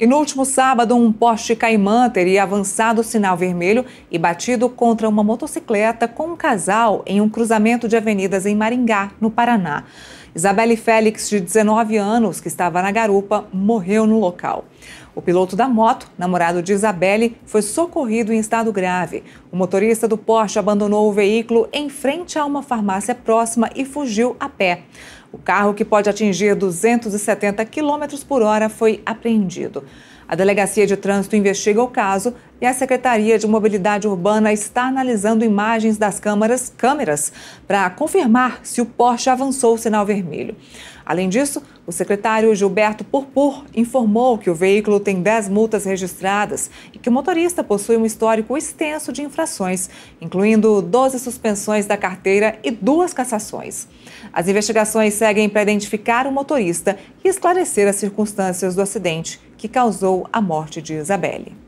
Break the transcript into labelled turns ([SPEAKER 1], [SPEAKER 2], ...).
[SPEAKER 1] E no último sábado, um poste caimã teria avançado o sinal vermelho e batido contra uma motocicleta com um casal em um cruzamento de avenidas em Maringá, no Paraná. Isabelle Félix, de 19 anos, que estava na garupa, morreu no local. O piloto da moto, namorado de Isabelle, foi socorrido em estado grave. O motorista do Porsche abandonou o veículo em frente a uma farmácia próxima e fugiu a pé. O carro, que pode atingir 270 km por hora, foi apreendido. A Delegacia de Trânsito investiga o caso e a Secretaria de Mobilidade Urbana está analisando imagens das câmaras, câmeras para confirmar se o Porsche avançou o sinal vermelho. Além disso, o secretário Gilberto Purpur informou que o veículo tem 10 multas registradas e que o motorista possui um histórico extenso de infrações, incluindo 12 suspensões da carteira e duas cassações. As investigações seguem para identificar o motorista e esclarecer as circunstâncias do acidente que causou a morte de Isabelle.